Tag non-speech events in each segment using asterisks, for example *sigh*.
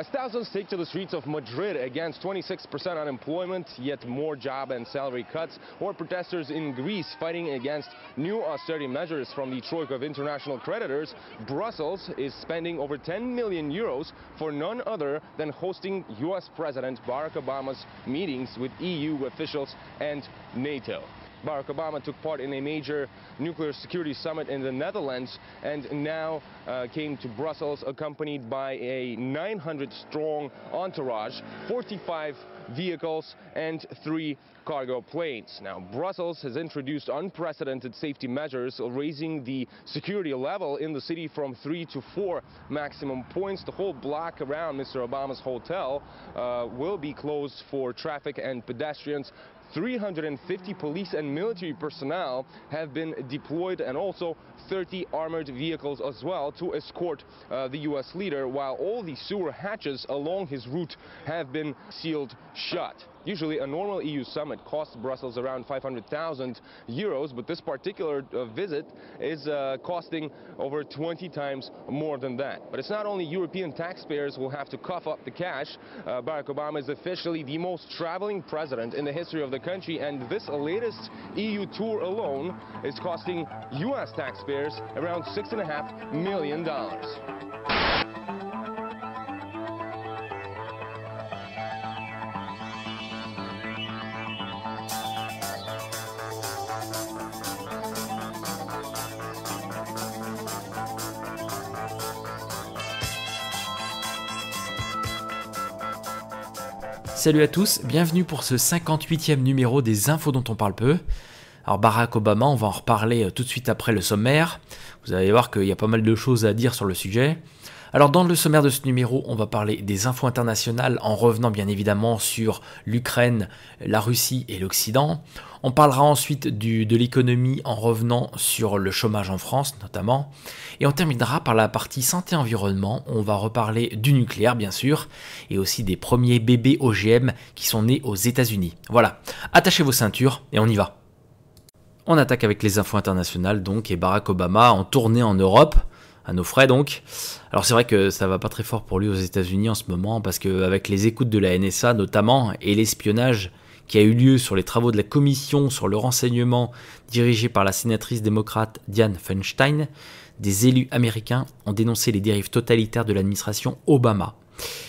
As thousands take to the streets of Madrid against 26% unemployment, yet more job and salary cuts, or protesters in Greece fighting against new austerity measures from the troika of international creditors, Brussels is spending over 10 million euros for none other than hosting U.S. President Barack Obama's meetings with EU officials and NATO. Barack Obama took part in a major nuclear security summit in the Netherlands and now uh, came to Brussels accompanied by a 900-strong entourage, 45 vehicles and three cargo planes. Now, Brussels has introduced unprecedented safety measures, raising the security level in the city from three to four maximum points. The whole block around Mr. Obama's hotel uh, will be closed for traffic and pedestrians. 350 police and military personnel have been deployed and also 30 armored vehicles as well to escort uh, the U.S. leader while all the sewer hatches along his route have been sealed shut. Usually a normal EU summit costs Brussels around 500,000 euros, but this particular uh, visit is uh, costing over 20 times more than that. But it's not only European taxpayers who have to cough up the cash. Uh, Barack Obama is officially the most traveling president in the history of the country, and this latest EU tour alone is costing U.S. taxpayers around $6.5 million. Salut à tous, bienvenue pour ce 58e numéro des infos dont on parle peu. Alors Barack Obama, on va en reparler euh, tout de suite après le sommaire. Vous allez voir qu'il y a pas mal de choses à dire sur le sujet. Alors dans le sommaire de ce numéro, on va parler des infos internationales en revenant bien évidemment sur l'Ukraine, la Russie et l'Occident. On parlera ensuite de l'économie en revenant sur le chômage en France notamment. Et on terminera par la partie santé-environnement. On va reparler du nucléaire bien sûr et aussi des premiers bébés OGM qui sont nés aux États-Unis. Voilà, attachez vos ceintures et on y va. On attaque avec les infos internationales donc et Barack Obama en tournée en Europe à nos frais donc. Alors c'est vrai que ça va pas très fort pour lui aux États-Unis en ce moment parce qu'avec les écoutes de la NSA notamment et l'espionnage qui a eu lieu sur les travaux de la commission sur le renseignement dirigée par la sénatrice démocrate Diane Feinstein, des élus américains ont dénoncé les dérives totalitaires de l'administration Obama.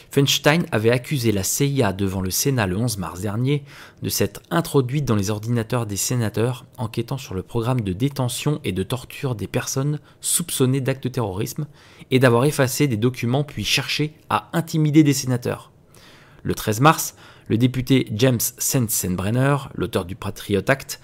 Feinstein avait accusé la CIA devant le Sénat le 11 mars dernier de s'être introduite dans les ordinateurs des sénateurs enquêtant sur le programme de détention et de torture des personnes soupçonnées d'actes de terrorisme et d'avoir effacé des documents puis cherché à intimider des sénateurs. Le 13 mars, le député James Sensenbrenner, l'auteur du Patriot Act,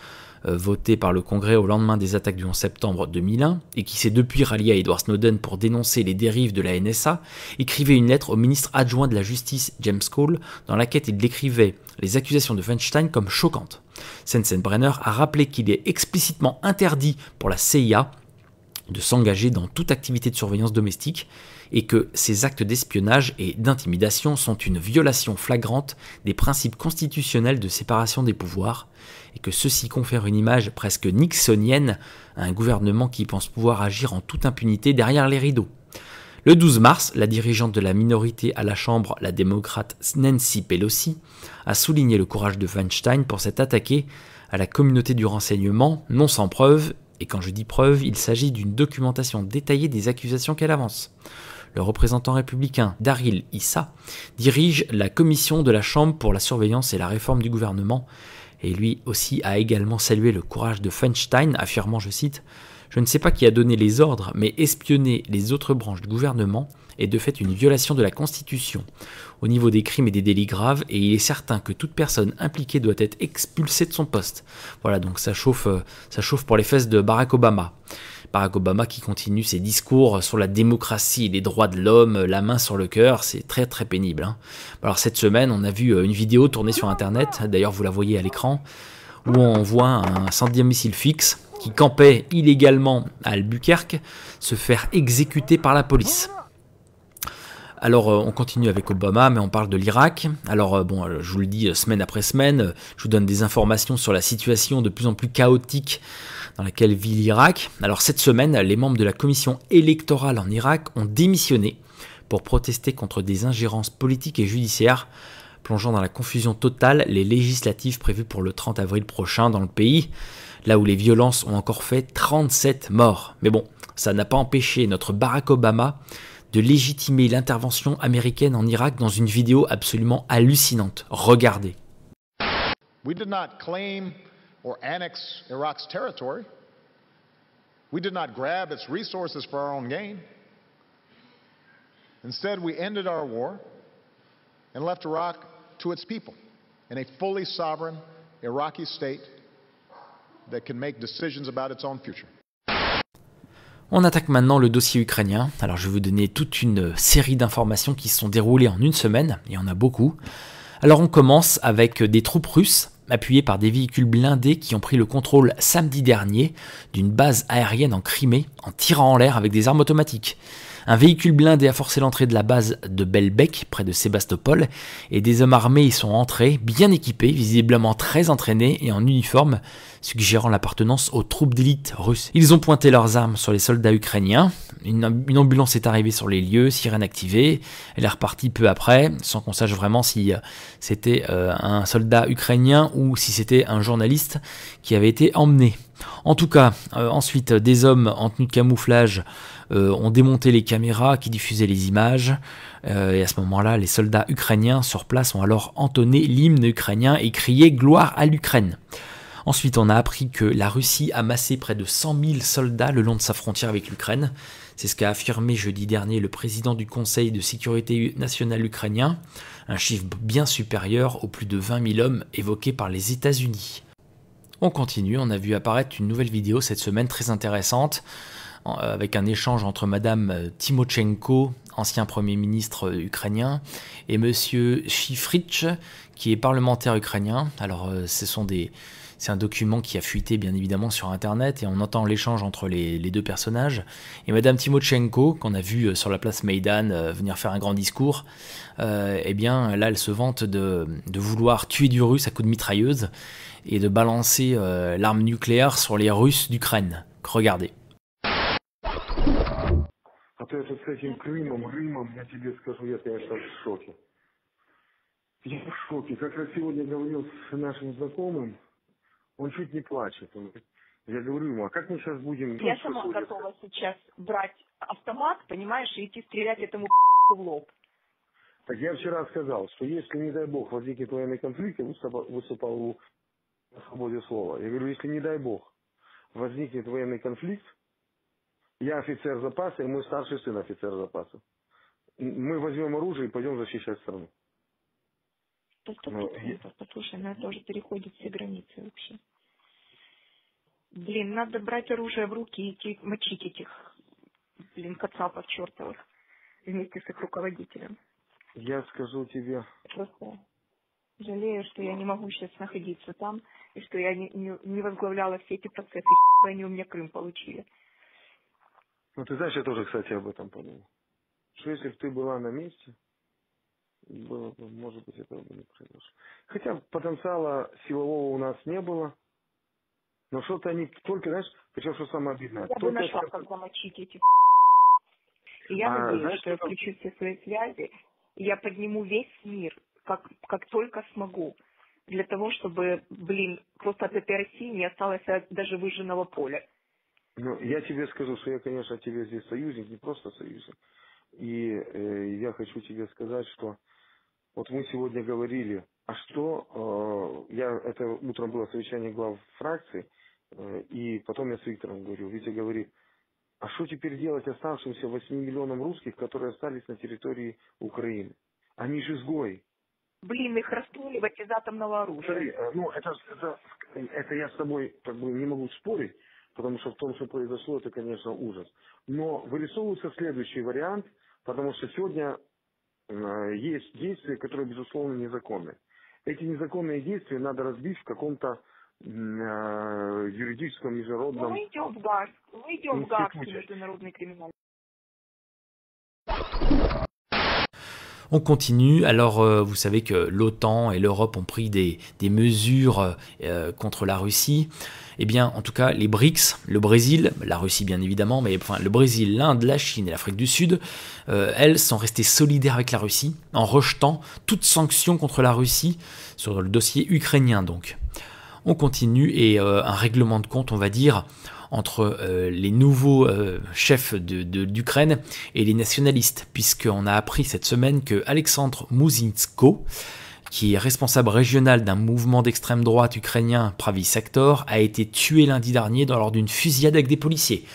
euh, voté par le Congrès au lendemain des attaques du 11 septembre 2001, et qui s'est depuis rallié à Edward Snowden pour dénoncer les dérives de la NSA, écrivait une lettre au ministre adjoint de la Justice, James Cole, dans laquelle il décrivait les accusations de Feinstein comme choquantes. Sensenbrenner a rappelé qu'il est explicitement interdit pour la CIA de s'engager dans toute activité de surveillance domestique et que ces actes d'espionnage et d'intimidation sont une violation flagrante des principes constitutionnels de séparation des pouvoirs et que ceci confère une image presque nixonienne à un gouvernement qui pense pouvoir agir en toute impunité derrière les rideaux. Le 12 mars, la dirigeante de la minorité à la Chambre, la démocrate Nancy Pelosi, a souligné le courage de Weinstein pour s'être attaqué à la communauté du renseignement, non sans preuve, et quand je dis preuve, il s'agit d'une documentation détaillée des accusations qu'elle avance. Le représentant républicain Daryl Issa dirige la commission de la Chambre pour la surveillance et la réforme du gouvernement et lui aussi a également salué le courage de Feinstein, affirmant, je cite, Je ne sais pas qui a donné les ordres, mais espionner les autres branches du gouvernement est de fait une violation de la Constitution au niveau des crimes et des délits graves, et il est certain que toute personne impliquée doit être expulsée de son poste. Voilà, donc ça chauffe, euh, ça chauffe pour les fesses de Barack Obama. Barack Obama qui continue ses discours sur la démocratie les droits de l'homme, euh, la main sur le cœur, c'est très très pénible. Hein. Alors cette semaine, on a vu euh, une vidéo tournée sur Internet, d'ailleurs vous la voyez à l'écran, où on voit un centième missile fixe qui campait illégalement à Albuquerque se faire exécuter par la police. Alors euh, on continue avec Obama, mais on parle de l'Irak. Alors bon, je vous le dis semaine après semaine, je vous donne des informations sur la situation de plus en plus chaotique dans laquelle vit l'Irak. Alors cette semaine, les membres de la commission électorale en Irak ont démissionné pour protester contre des ingérences politiques et judiciaires, plongeant dans la confusion totale les législatives prévues pour le 30 avril prochain dans le pays, là où les violences ont encore fait 37 morts. Mais bon, ça n'a pas empêché notre Barack Obama de légitimer l'intervention américaine en Irak dans une vidéo absolument hallucinante. Regardez or annex Iraq's territory. We did not grab its resources for our own gain. Instead, we ended our war and left Iraq to its people in a fully sovereign Iraqi state that can make decisions about its own future. On attaque maintenant le dossier ukrainien. Alors je vais vous donner toute une série d'informations qui se sont déroulées en une semaine, et en a beaucoup. Alors on commence avec des troupes russes appuyé par des véhicules blindés qui ont pris le contrôle samedi dernier d'une base aérienne en Crimée en tirant en l'air avec des armes automatiques. Un véhicule blindé a forcé l'entrée de la base de Belbek, près de Sébastopol, et des hommes armés y sont entrés, bien équipés, visiblement très entraînés et en uniforme, suggérant l'appartenance aux troupes d'élite russes. Ils ont pointé leurs armes sur les soldats ukrainiens, une, ambulance est arrivée sur les lieux, sirène activée, elle est repartie peu après, sans qu'on sache vraiment si euh, c'était euh, un soldat ukrainien ou si c'était un journaliste qui avait été emmené. En tout cas, euh, ensuite, des hommes en tenue de camouflage euh, ont démonté les caméras qui diffusaient les images. Euh, et à ce moment-là, les soldats ukrainiens sur place ont alors entonné l'hymne ukrainien et crié Gloire à l'Ukraine. Ensuite, on a appris que la Russie a massé près de 100 000 soldats le long de sa frontière avec l'Ukraine. C'est ce qu'a affirmé jeudi dernier le président du Conseil de sécurité nationale ukrainien, un chiffre bien supérieur aux plus de 20 000 hommes évoqués par les États-Unis. On continue, on a vu apparaître une nouvelle vidéo cette semaine très intéressante euh, avec un échange entre Madame euh, Timochenko, ancien Premier ministre euh, ukrainien, et Monsieur Shifrich, qui est parlementaire ukrainien. Alors, ce sont des, c'est un document qui a fuité bien évidemment sur Internet et on entend l'échange entre les, deux personnages. Et Madame Timochenko, qu'on a vu sur la place Maïdan venir faire un grand discours, eh bien là elle se vante de, vouloir tuer du russe à coups de mitrailleuse et de balancer l'arme nucléaire sur les Russes d'Ukraine. Regardez. с этим Крымом, Крымом, я тебе скажу, я, конечно, в шоке. Я в шоке. Как раз сегодня говорил с нашим знакомым, он чуть не плачет. я говорю ему, а как мы сейчас будем... Ну, я сама ходит? готова сейчас брать автомат, понимаешь, и идти стрелять этому *laughs* в лоб. Так я вчера сказал, что если, не дай бог, возникнет военный конфликт, я выступал у свободе слова. Я говорю, если, не дай бог, возникнет военный конфликт, я офицер запаса, и мой старший сын офицер запаса. Мы возьмем оружие и пойдем защищать страну. Сто ну, процентов. Послушай, она тоже переходит все границы вообще. Блин, надо брать оружие в руки и идти мочить этих, блин, кацапов чертовых вместе с их руководителем. Я скажу тебе. Просто жалею, что я не могу сейчас находиться там, и что я не, не, не возглавляла все эти процессы, они у меня Крым получили. Ну, ты знаешь, я тоже, кстати, об этом подумал. Что если бы ты была на месте, было бы, может быть, этого бы не произошло. Хотя потенциала силового у нас не было. Но что-то они только, знаешь, причем что самое обидное. Я бы нашла, как замочить эти а, И я а, надеюсь, знаешь, что я включу все свои связи, и я подниму весь мир, как, как только смогу, для того, чтобы, блин, просто от этой России не осталось даже выжженного поля. Ну, я тебе скажу, что я, конечно, тебе здесь союзник, не просто союзник. И э, я хочу тебе сказать, что вот мы сегодня говорили, а что, э, я, это утром было совещание глав фракции, э, и потом я с Виктором говорю, Витя говорит, а что теперь делать оставшимся 8 миллионам русских, которые остались на территории Украины? Они же изгои. Блин, их расстреливать из атомного оружия. Смотри, э, ну, это, это, это я с тобой как бы не могу спорить, потому что в том, что произошло, это, конечно, ужас. Но вырисовывается следующий вариант, потому что сегодня есть действия, которые, безусловно, незаконны. Эти незаконные действия надо разбить в каком-то э, юридическом международном Мы идем в ГАК, мы идем в ГАК, международный криминал. On continue. Alors, euh, vous savez que l'OTAN et l'Europe ont pris des, des mesures euh, contre la Russie eh bien, en tout cas, les BRICS, le Brésil, la Russie bien évidemment, mais le Brésil, l'Inde, la Chine et l'Afrique du Sud, euh, elles sont restées solidaires avec la Russie en rejetant toute sanction contre la Russie sur le dossier ukrainien donc. On continue et euh, un règlement de compte, on va dire, entre euh, les nouveaux chefs d'Ukraine de, et les nationalistes, puisqu'on a appris cette semaine que Alexandre Mouzinsko, qui est responsable régional d'un mouvement d'extrême droite ukrainien, Pravi Sektor, a été tué lundi dernier lors d'une fusillade avec des policiers.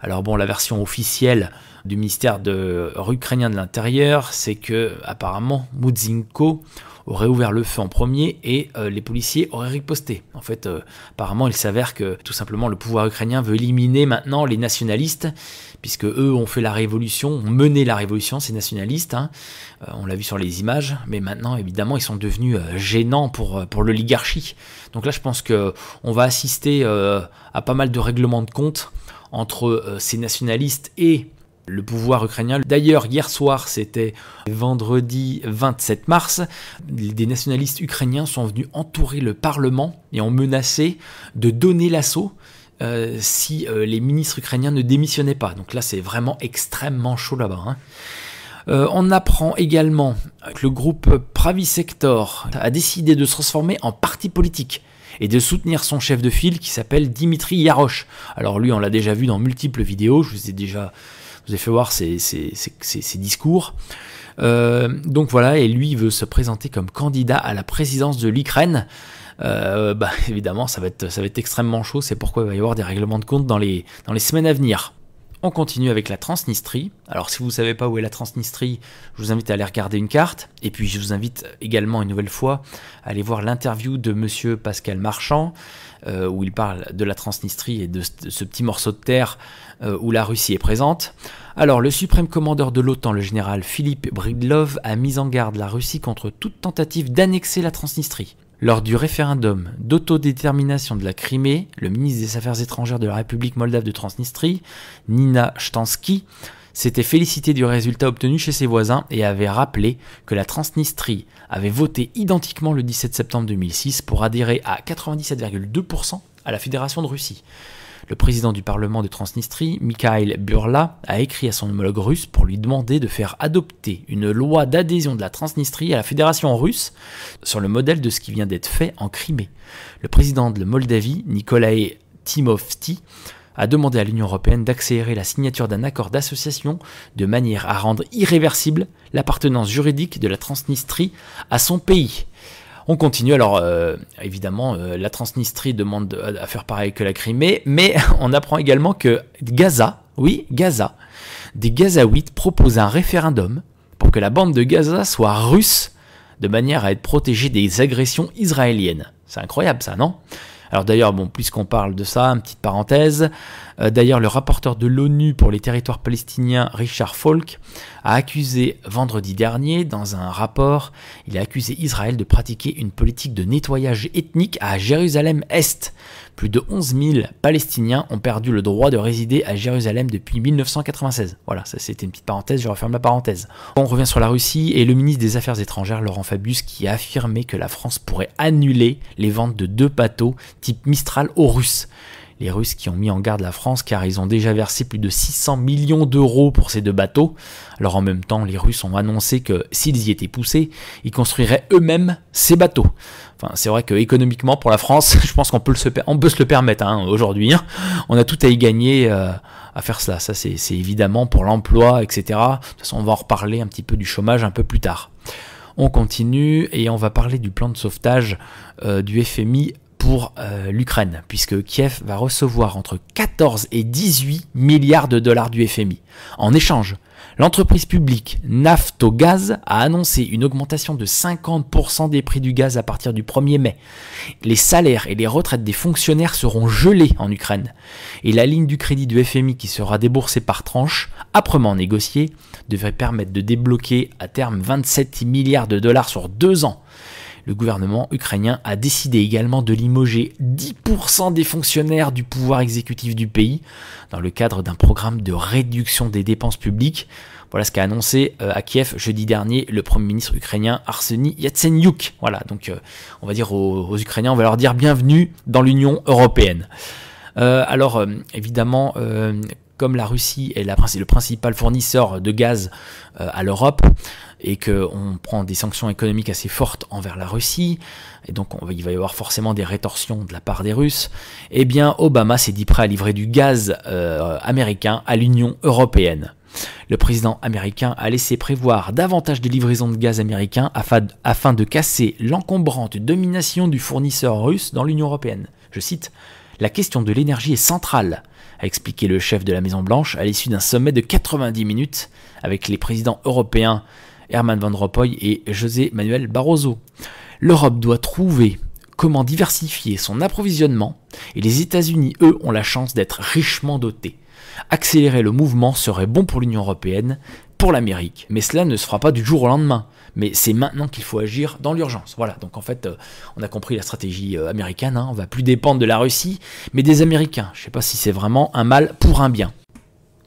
Alors bon, la version officielle du ministère de ukrainien de l'Intérieur, c'est que apparemment Mudzinko aurait ouvert le feu en premier et euh, les policiers auraient riposté. En fait, euh, apparemment, il s'avère que tout simplement le pouvoir ukrainien veut éliminer maintenant les nationalistes puisque eux ont fait la révolution, ont mené la révolution, ces nationalistes. Hein. Euh, on l'a vu sur les images, mais maintenant, évidemment, ils sont devenus euh, gênants pour, euh, pour l'oligarchie. Donc là, je pense que on va assister à pas mal de règlements de compte entre ces nationalistes et le pouvoir ukrainien. D'ailleurs, hier soir, c'était vendredi 27 mars, des nationalistes ukrainiens sont venus entourer le Parlement et ont menacé de donner l'assaut euh, si euh, les ministres ukrainiens ne démissionnaient pas. Donc là, c'est vraiment extrêmement chaud là-bas. Hein. Euh, on apprend également que le groupe Pravi Sector a décidé de se transformer en parti politique et de soutenir son chef de file qui s'appelle Dimitri Yarosh. Alors lui, on l'a déjà vu dans multiples vidéos, je vous ai déjà vous ai fait voir ses, discours. donc voilà, et lui veut se présenter comme candidat à la présidence de l'Ukraine euh, bah, *laughs* évidemment, ça va, être, extrêmement chaud. C'est pourquoi il va y avoir des règlements de compte dans les, semaines à venir. On continue avec la Transnistrie. Alors si vous ne savez pas où est la Transnistrie, je vous invite à aller regarder une carte. Et puis je vous invite également une nouvelle fois à aller voir l'interview de monsieur Pascal Marchand, euh, où il parle de la Transnistrie et de ce petit morceau de terre euh, où la Russie est présente. Alors le suprême commandeur de l'OTAN, le général Philippe Bridlov, a mis en garde la Russie contre toute tentative d'annexer la Transnistrie. Lors du référendum d'autodétermination de la Crimée, le ministre des Affaires étrangères de la République moldave de Transnistrie, Nina Shtansky, s'était félicité du résultat obtenu chez ses voisins et avait rappelé que la Transnistrie avait voté identiquement le 17 septembre 2006 pour adhérer à 97,2% à la Fédération de Russie. Le président du Parlement de Transnistrie, Mikhail Burla, a écrit à son homologue russe pour lui demander de faire adopter une loi d'adhésion de la Transnistrie à la Fédération russe sur le modèle de ce qui vient d'être fait en Crimée. Le président de la Moldavie, Nicolae Timofti, a demandé à l'Union européenne d'accélérer la signature d'un accord d'association de manière à rendre irréversible l'appartenance juridique de la Transnistrie à son pays. On continue. Alors, euh, évidemment, euh, la Transnistrie demande à faire pareil que la Crimée, mais *laughs* on apprend également que Gaza, oui, Gaza, des Gazaouites proposent un référendum pour que la bande de Gaza soit russe de manière à être protégée des agressions israéliennes. C'est incroyable ça, non alors d'ailleurs, bon, puisqu'on parle de ça, une petite parenthèse, euh, d'ailleurs le rapporteur de l'ONU pour les territoires palestiniens, Richard Falk, a accusé vendredi dernier, dans un rapport, il a accusé Israël de pratiquer une politique de nettoyage ethnique à Jérusalem-Est, plus de 11 000 Palestiniens ont perdu le droit de résider à Jérusalem depuis 1996. Voilà, ça c'était une petite parenthèse, je referme la parenthèse. On revient sur la Russie et le ministre des Affaires étrangères, Laurent Fabius, qui a affirmé que la France pourrait annuler les ventes de deux bateaux type Mistral aux Russes les Russes qui ont mis en garde la France car ils ont déjà versé plus de 600 millions d'euros pour ces deux bateaux. Alors en même temps, les Russes ont annoncé que s'ils y étaient poussés, ils construiraient eux-mêmes ces bateaux. Enfin, c'est vrai que économiquement pour la France, *laughs* je pense qu'on peut, se, le permettre hein, aujourd'hui. Hein. On a tout à y gagner euh, à faire cela. Ça, c'est évidemment pour l'emploi, etc. De toute façon, on va en reparler un petit peu du chômage un peu plus tard. On continue et on va parler du plan de sauvetage euh, du FMI pour euh, l'Ukraine, puisque Kiev va recevoir entre 14 et 18 milliards de dollars du FMI. En échange, l'entreprise publique Naftogaz a annoncé une augmentation de 50% des prix du gaz à partir du 1er mai. Les salaires et les retraites des fonctionnaires seront gelés en Ukraine. Et la ligne du crédit du FMI qui sera déboursée par tranche, âprement négociée, devrait permettre de débloquer à terme 27 milliards de dollars sur deux ans. Le gouvernement ukrainien a décidé également de limoger 10% des fonctionnaires du pouvoir exécutif du pays dans le cadre d'un programme de réduction des dépenses publiques. Voilà ce qu'a annoncé euh, à Kiev jeudi dernier le Premier ministre ukrainien Arseny Yatsenyuk. Voilà, donc euh, on va dire aux, Ukrainiens, on va leur dire bienvenue dans l'Union européenne. Euh, alors évidemment, comme la Russie est le principal fournisseur de gaz euh, à l'Europe et qu'on prend des sanctions économiques assez fortes envers la Russie, et donc il va y avoir forcément des rétorsions de la part des Russes, eh bien Obama s'est dit prêt à livrer du gaz euh, américain à l'Union européenne. Le président américain a laissé prévoir davantage de livraisons de gaz américain afin de casser l'encombrante domination du fournisseur russe dans l'Union européenne. Je cite, La question de l'énergie est centrale a expliqué le chef de la Maison-Blanche à l'issue d'un sommet de 90 minutes avec les présidents européens Herman Van Rompuy et José Manuel Barroso. L'Europe doit trouver comment diversifier son approvisionnement et les États-Unis, eux, ont la chance d'être richement dotés. Accélérer le mouvement serait bon pour l'Union européenne, pour l'Amérique, mais cela ne se fera pas du jour au lendemain mais c'est maintenant qu'il faut agir dans l'urgence. Voilà, donc en fait, euh, on a compris la stratégie euh, américaine, On hein. on va plus dépendre de la Russie, mais des Américains. Je ne sais pas si c'est vraiment un mal pour un bien.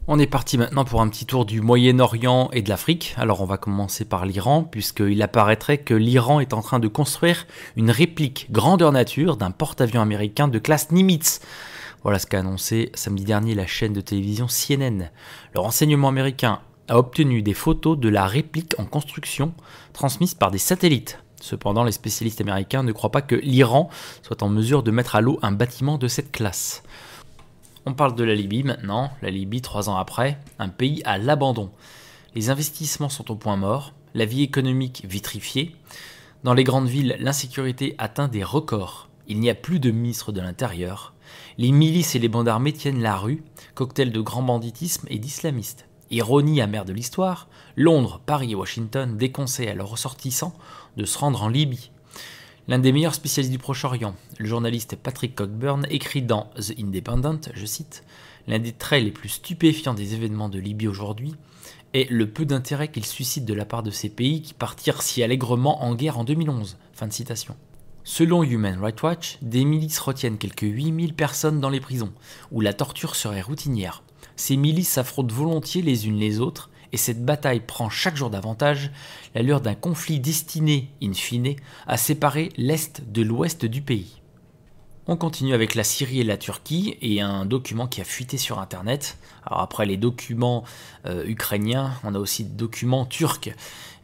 On est parti maintenant pour un petit tour du Moyen-Orient et de l'Afrique. Alors on va commencer par l'Iran, puisqu'il apparaîtrait que l'Iran est en train de construire une réplique grandeur nature d'un porte-avions américain de classe Nimitz. Voilà ce qu'a annoncé samedi dernier la chaîne de télévision CNN. Le renseignement américain a obtenu des photos de la réplique en construction transmise par des satellites. Cependant, les spécialistes américains ne croient pas que l'Iran soit en mesure de mettre à l'eau un bâtiment de cette classe. On parle de la Libye maintenant. La Libye, trois ans après, un pays à l'abandon. Les investissements sont au point mort, la vie économique vitrifiée. Dans les grandes villes, l'insécurité atteint des records. Il n'y a plus de ministre de l'Intérieur. Les milices et les bandes armées tiennent la rue, cocktail de grand banditisme et d'islamistes. Ironie amère de l'histoire, Londres, Paris et Washington déconseillent à leurs ressortissants de se rendre en Libye. L'un des meilleurs spécialistes du Proche-Orient, le journaliste Patrick Cockburn, écrit dans The Independent, je cite, L'un des traits les plus stupéfiants des événements de Libye aujourd'hui est le peu d'intérêt qu'il suscite de la part de ces pays qui partirent si allègrement en guerre en 2011. Selon Human Rights Watch, des milices retiennent quelques 8000 personnes dans les prisons, où la torture serait routinière. Ces milices s'affrontent volontiers les unes les autres, et cette bataille prend chaque jour davantage l'allure d'un conflit destiné, in fine, à séparer l'Est de l'Ouest du pays. On continue avec la Syrie et la Turquie et un document qui a fuité sur Internet. Alors après les documents euh, ukrainiens, on a aussi des documents turcs,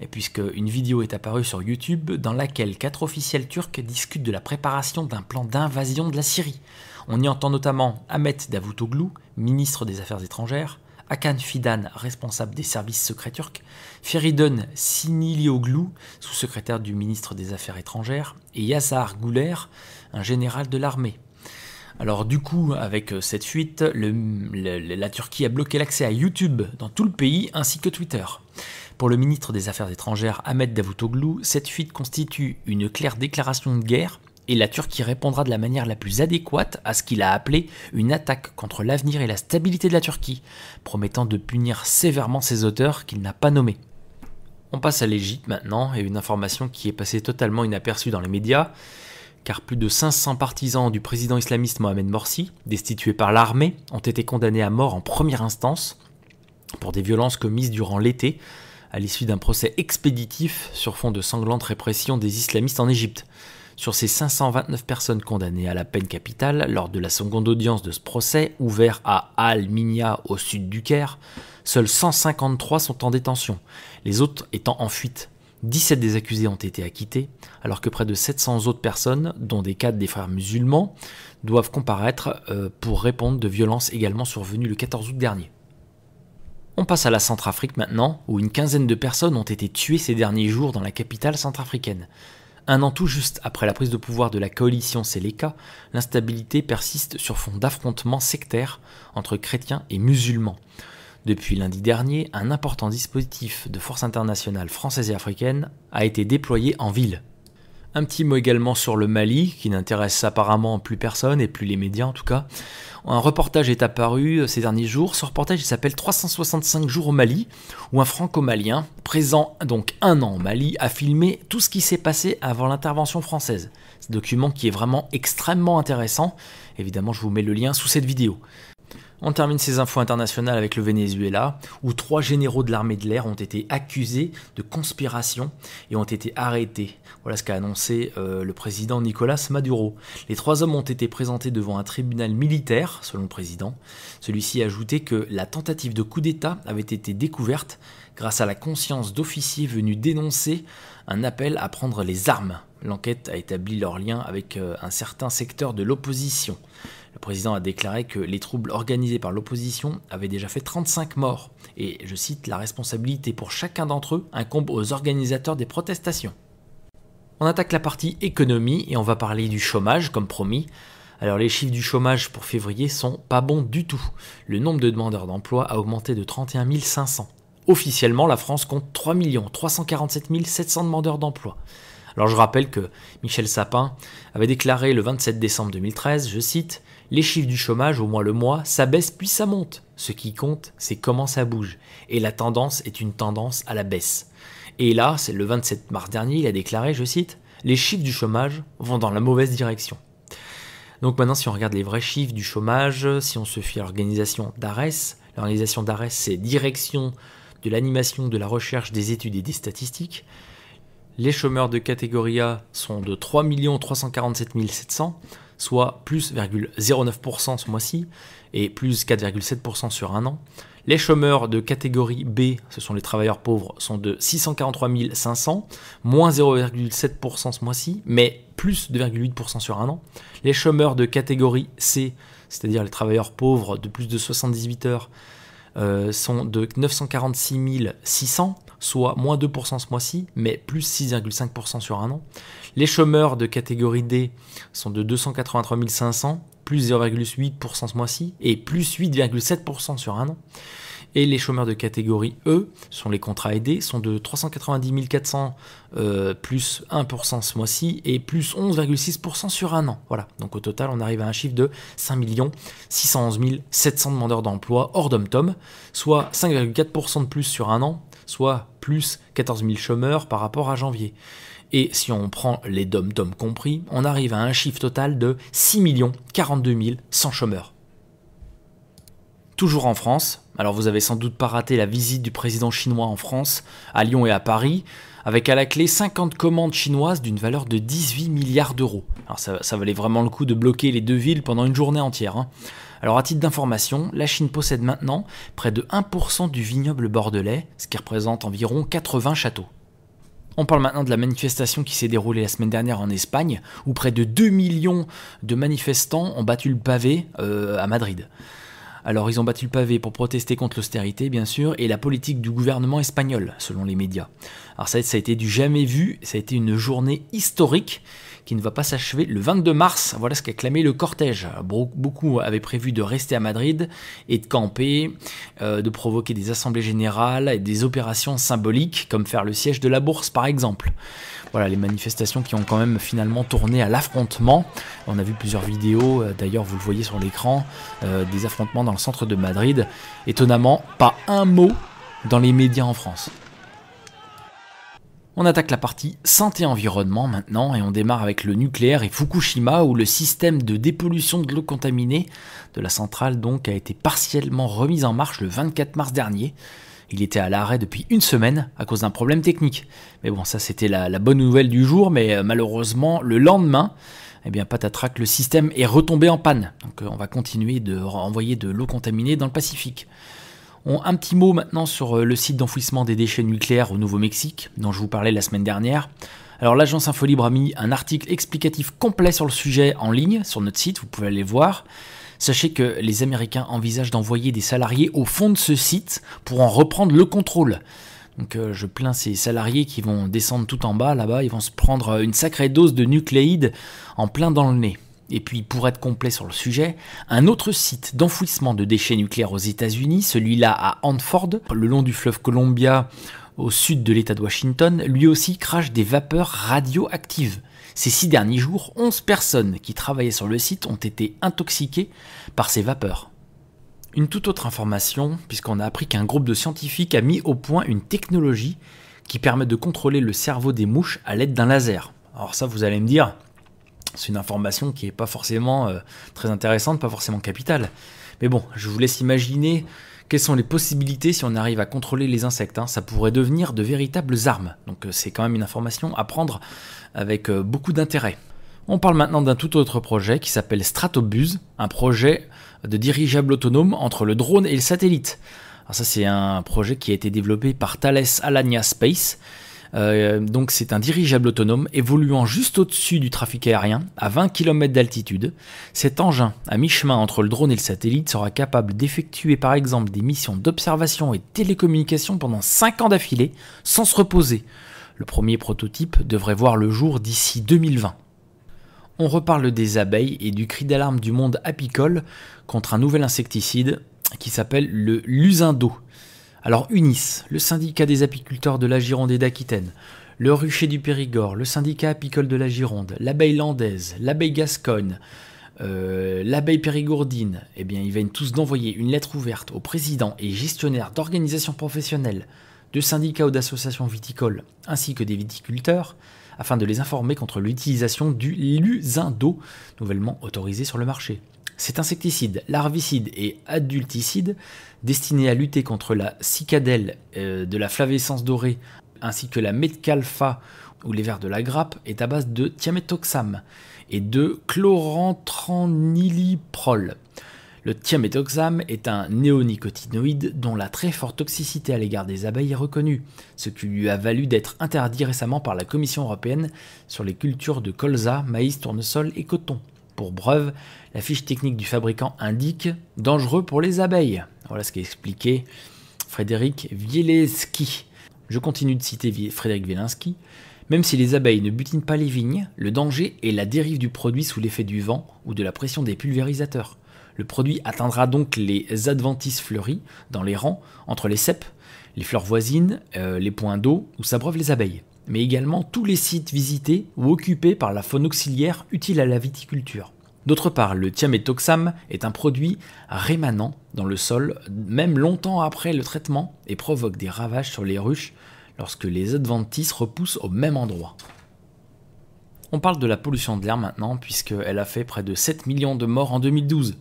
et puisque une vidéo est apparue sur YouTube dans laquelle quatre officiels turcs discutent de la préparation d'un plan d'invasion de la Syrie. On y entend notamment Ahmet Davutoglu, ministre des Affaires étrangères, Hakan Fidan, responsable des services secrets turcs, Feridun Sinilioglu, sous-secrétaire du ministre des Affaires étrangères, et Yazar Guler, un général de l'armée. Alors du coup, avec euh, cette fuite, la Turquie a bloqué l'accès à YouTube dans tout le pays ainsi que Twitter. Pour le ministre des Affaires étrangères Ahmet Davutoglu, cette fuite constitue une claire déclaration de guerre et la Turquie répondra de la manière la plus adéquate à ce qu'il a appelé une attaque contre l'avenir et la stabilité de la Turquie, promettant de punir sévèrement ses auteurs qu'il n'a pas nommés. On passe à l'Égypte maintenant, et une information qui est passée totalement inaperçue dans les médias, car plus de 500 partisans du président islamiste Mohamed Morsi, destitués par l'armée, ont été condamnés à mort en première instance pour des violences commises durant l'été, à l'issue d'un procès expéditif sur fond de sanglante répression des islamistes en Égypte. Sur ces 529 personnes condamnées à la peine capitale lors de la seconde audience de ce procès, ouvert à Al-Minya au sud du Caire, seuls 153 sont en détention, les autres étant en fuite. 17 des accusés ont été acquittés, alors que près de 700 autres personnes, dont des cadres des frères musulmans, doivent comparaître euh, pour répondre de violences également survenues le 14 août dernier. On passe à la Centrafrique maintenant, où une quinzaine de personnes ont été tuées ces derniers jours dans la capitale centrafricaine. Un an tout juste après la prise de pouvoir de la coalition Seleka, l'instabilité persiste sur fond d'affrontements sectaires entre chrétiens et musulmans. Depuis lundi dernier, un important dispositif de forces internationales françaises et africaines a été déployé en ville. Un petit mot également sur le Mali, qui n'intéresse apparemment plus personne, et plus les médias en tout cas. Un reportage est apparu euh, ces derniers jours. Ce reportage s'appelle 365 jours au Mali, où un franco-malien, présent donc un an au Mali, a filmé tout ce qui s'est passé avant l'intervention française. Ce document qui est vraiment extrêmement intéressant. Évidemment, je vous mets le lien sous cette vidéo. On termine ces infos internationales avec le Venezuela, où trois généraux de l'armée de l'air ont été accusés de conspiration et ont été arrêtés. Voilà ce qu'a annoncé euh, le président Nicolas Maduro. Les trois hommes ont été présentés devant un tribunal militaire, selon le président. Celui-ci a ajouté que la tentative de coup d'État avait été découverte grâce à la conscience d'officiers venus dénoncer un appel à prendre les armes. L'enquête a établi leur lien avec euh, un certain secteur de l'opposition. Le président a déclaré que les troubles organisés par l'opposition avaient déjà fait 35 morts, et, je cite, la responsabilité pour chacun d'entre eux incombe aux organisateurs des protestations. On attaque la partie économie et on va parler du chômage, comme promis. Alors les chiffres du chômage pour février sont pas bons du tout. Le nombre de demandeurs d'emploi a augmenté de 31 500. Officiellement, la France compte 3 347 700 demandeurs d'emploi. Alors je rappelle que Michel Sapin avait déclaré le 27 décembre 2013, je cite, les chiffres du chômage au moins le mois, ça baisse puis ça monte. Ce qui compte, c'est comment ça bouge. Et la tendance est une tendance à la baisse. Et là, c'est le 27 mars dernier, il a déclaré, je cite, Les chiffres du chômage vont dans la mauvaise direction. Donc maintenant, si on regarde les vrais chiffres du chômage, si on se fie à l'organisation d'ARES, l'organisation d'ARES, c'est Direction de l'animation de la recherche des études et des statistiques. Les chômeurs de catégorie A sont de 3 347 700 soit plus 0,09% ce mois-ci et plus 4,7% sur un an. Les chômeurs de catégorie B, ce sont les travailleurs pauvres, sont de 643 500, moins 0,7% ce mois-ci, mais plus 2,8% sur un an. Les chômeurs de catégorie C, c'est-à-dire les travailleurs pauvres de plus de 78 heures, euh, sont de 946 600, soit moins 2% ce mois-ci, mais plus 6,5% sur un an. Les chômeurs de catégorie D sont de 283 500, plus 0,8% ce mois-ci, et plus 8,7% sur un an. Et les chômeurs de catégorie E, sont les contrats aidés, sont de 390 400 euh, plus 1% ce mois-ci et plus 11,6% sur un an. Voilà, donc au total on arrive à un chiffre de 5 611 700 demandeurs d'emploi hors dom soit 5,4% de plus sur un an soit plus 14 000 chômeurs par rapport à janvier. Et si on prend les dom DOM compris, on arrive à un chiffre total de 6 42 100 chômeurs. Toujours en France, alors vous avez sans doute pas raté la visite du président chinois en France, à Lyon et à Paris, avec à la clé 50 commandes chinoises d'une valeur de 18 milliards d'euros. Alors ça, valait vraiment le coup de bloquer les deux villes pendant une journée entière. Hein. Alors à titre d'information, la Chine possède maintenant près de 1% du vignoble bordelais, ce qui représente environ 80 châteaux. On parle maintenant de la manifestation qui s'est déroulée la semaine dernière en Espagne, où près de 2 millions de manifestants ont battu le pavé euh, à Madrid. Alors ils ont battu le pavé pour protester contre l'austérité, bien sûr, et la politique du gouvernement espagnol, selon les médias. Alors ça, ça a été du jamais vu, ça a été une journée historique qui ne va pas s'achever le 22 mars. Voilà ce qu'a clamé le cortège. Beaucoup avaient prévu de rester à Madrid et de camper, euh, de provoquer des assemblées générales et des opérations symboliques, comme faire le siège de la bourse par exemple. Voilà les manifestations qui ont quand même finalement tourné à l'affrontement. On a vu plusieurs vidéos, euh, d'ailleurs vous le voyez sur l'écran, euh, des affrontements dans le centre de Madrid. Étonnamment, pas un mot dans les médias en France. On attaque la partie santé environnement maintenant et on démarre avec le nucléaire et Fukushima où le système de dépollution de l'eau contaminée de la centrale donc a été partiellement remis en marche le 24 mars dernier. Il était à l'arrêt depuis une semaine à cause d'un problème technique. Mais bon, ça c'était la, la, bonne nouvelle du jour, mais euh, malheureusement le lendemain, eh bien patatrac, le système est retombé en panne. Donc euh, on va continuer de renvoyer de l'eau contaminée dans le Pacifique. On, un petit mot maintenant sur euh, le site d'enfouissement des déchets nucléaires au Nouveau-Mexique, dont je vous parlais la semaine dernière. Alors l'agence Infolibre a mis un article explicatif complet sur le sujet en ligne sur notre site, vous pouvez aller voir. Sachez que les Américains envisagent d'envoyer des salariés au fond de ce site pour en reprendre le contrôle. Donc euh, je plains ces salariés qui vont descendre tout en bas là-bas, ils vont se prendre euh, une sacrée dose de nucléides en plein dans le nez. Et puis, pour être complet sur le sujet, un autre site d'enfouissement de déchets nucléaires aux États-Unis, celui-là à Hanford, le long du fleuve Columbia, au sud de l'État de Washington, lui aussi crache des vapeurs radioactives. Ces six derniers jours, 11 personnes qui travaillaient sur le site ont été intoxiquées par ces vapeurs. Une toute autre information, puisqu'on a appris qu'un groupe de scientifiques a mis au point une technologie qui permet de contrôler le cerveau des mouches à l'aide d'un laser. Alors ça, vous allez me dire, c'est une information qui n'est pas forcément euh, très intéressante, pas forcément capitale. Mais bon, je vous laisse imaginer quelles sont les possibilités si on arrive à contrôler les insectes. Hein. Ça pourrait devenir de véritables armes. Donc euh, c'est quand même une information à prendre avec euh, beaucoup d'intérêt. On parle maintenant d'un tout autre projet qui s'appelle Stratobus, un projet de dirigeable autonome entre le drone et le satellite. Alors ça c'est un projet qui a été développé par Thales Alania Space euh, donc c'est un dirigeable autonome évoluant juste au-dessus du trafic aérien, à 20 km d'altitude. Cet engin, à mi-chemin entre le drone et le satellite, sera capable d'effectuer par exemple des missions d'observation et télécommunication pendant 5 ans d'affilée, sans se reposer. Le premier prototype devrait voir le jour d'ici 2020 on reparle des abeilles et du cri d'alarme du monde apicole contre un nouvel insecticide qui s'appelle le lusindo. Alors UNIS, le syndicat des apiculteurs de la Gironde et d'Aquitaine, le rucher du Périgord, le syndicat apicole de la Gironde, l'abeille landaise, l'abeille gascogne, euh, l'abeille périgourdine, eh bien, ils viennent tous d'envoyer une lettre ouverte aux présidents et gestionnaires d'organisations professionnelles, de syndicats ou d'associations viticoles, ainsi que des viticulteurs, afin de les informer contre l'utilisation du d'eau nouvellement autorisé sur le marché. Cet insecticide, larvicide et adulticide, destiné à lutter contre la cicadelle euh, de la flavescence dorée ainsi que la metcalpha ou les vers de la grappe, est à base de thiamétoxam et de chlorantraniliprol. Le thiamétoxam est un néonicotinoïde dont la très forte toxicité à l'égard des abeilles est reconnue, ce qui lui a valu d'être interdit récemment par la Commission européenne sur les cultures de colza, maïs, tournesol et coton pour breuve, la fiche technique du fabricant indique dangereux pour les abeilles. Voilà ce qu'a expliqué Frédéric Wielinski. Je continue de citer Frédéric Wielinski. Même si les abeilles ne butinent pas les vignes, le danger est la dérive du produit sous l'effet du vent ou de la pression des pulvérisateurs. Le produit atteindra donc les adventices fleuries dans les rangs, entre les ceps, les fleurs voisines, euh, les points d'eau où s'abreuvent les abeilles mais également tous les sites visités ou occupés par la faune auxiliaire utile à la viticulture. D'autre part, le thiamétoxam est un produit rémanent dans le sol, même longtemps après le traitement, et provoque des ravages sur les ruches lorsque les adventices repoussent au même endroit. On parle de la pollution de l'air maintenant, puisqu'elle a fait près de 7 millions de morts en 2012.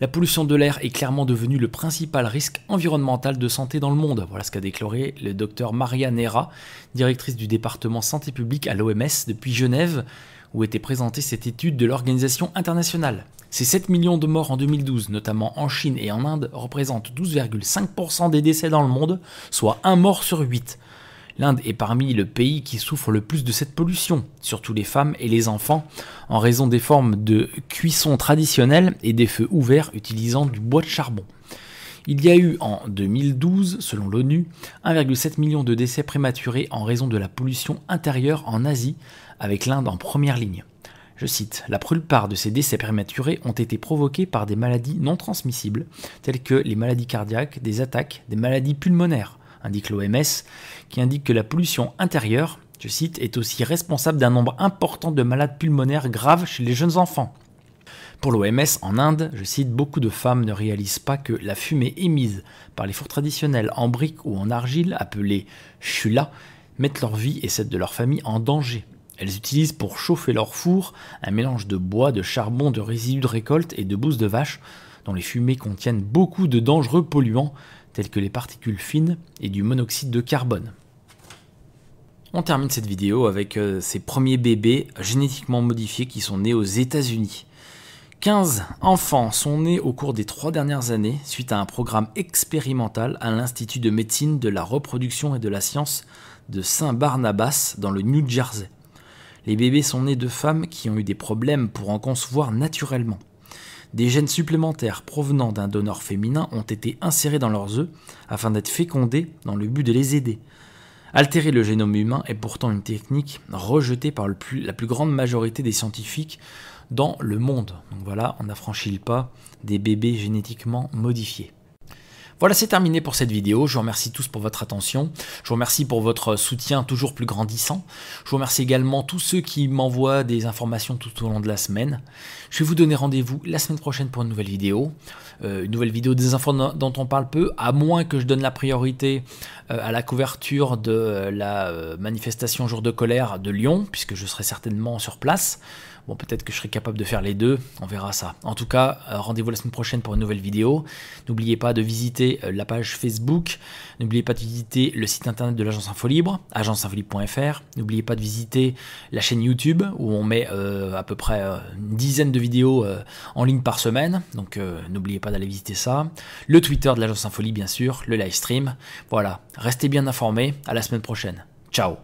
La pollution de l'air est clairement devenue le principal risque environnemental de santé dans le monde. Voilà ce qu'a déclaré le docteur Maria Nera, directrice du département santé publique à l'OMS depuis Genève, où était présentée cette étude de l'organisation internationale. Ces 7 millions de morts en 2012, notamment en Chine et en Inde, représentent 12,5% des décès dans le monde, soit un mort sur 8. L'Inde est parmi les pays qui souffrent le plus de cette pollution, surtout les femmes et les enfants, en raison des formes de cuisson traditionnelles et des feux ouverts utilisant du bois de charbon. Il y a eu en 2012, selon l'ONU, 1,7 million de décès prématurés en raison de la pollution intérieure en Asie, avec l'Inde en première ligne. Je cite, La plupart de ces décès prématurés ont été provoqués par des maladies non transmissibles, telles que les maladies cardiaques, des attaques, des maladies pulmonaires, indique l'OMS, qui indique que la pollution intérieure, je cite, est aussi responsable d'un nombre important de malades pulmonaires graves chez les jeunes enfants. Pour l'OMS, en Inde, je cite, beaucoup de femmes ne réalisent pas que la fumée émise par les fours traditionnels en briques ou en argile, appelés chula, mettent leur vie et celle de leur famille en danger. Elles utilisent pour chauffer leur four un mélange de bois, de charbon, de résidus de récolte et de bousses de vache, dont les fumées contiennent beaucoup de dangereux polluants, tels que les particules fines et du monoxyde de carbone. On termine cette vidéo avec euh, ces premiers bébés génétiquement modifiés qui sont nés aux États-Unis. 15 enfants sont nés au cours des trois dernières années suite à un programme expérimental à l'Institut de médecine de la reproduction et de la science de Saint-Barnabas dans le New Jersey. Les bébés sont nés de femmes qui ont eu des problèmes pour en concevoir naturellement des gènes supplémentaires provenant d'un donneur féminin ont été insérés dans leurs œufs afin d'être fécondés dans le but de les aider. Altérer le génome humain est pourtant une technique rejetée par la plus grande majorité des scientifiques dans le monde. Donc voilà, on a franchi le pas des bébés génétiquement modifiés. Voilà, c'est terminé pour cette vidéo. Je vous remercie tous pour votre attention. Je vous remercie pour votre soutien toujours plus grandissant. Je vous remercie également tous ceux qui m'envoient des informations tout au long de la semaine. Je vais vous donner rendez-vous la semaine prochaine pour une nouvelle vidéo. Euh, une nouvelle vidéo des infos dont on parle peu, à moins que je donne la priorité euh, à la couverture de la euh, manifestation jour de colère de Lyon, puisque je serai certainement sur place. Bon, peut-être que je serai capable de faire les deux, on verra ça. En tout cas, euh, rendez-vous la semaine prochaine pour une nouvelle vidéo. N'oubliez pas de visiter euh, la page Facebook, n'oubliez pas de visiter le site internet de l'agence Infolibre, agenceinfolibre.fr, n'oubliez pas de visiter la chaîne YouTube où on met euh, à peu près une dizaine de vidéos en ligne par semaine, donc n'oubliez pas d'aller visiter ça. Le Twitter de l'agence InfoLibre, bien sûr, le live stream. Voilà, restez bien informés, à la semaine prochaine. Ciao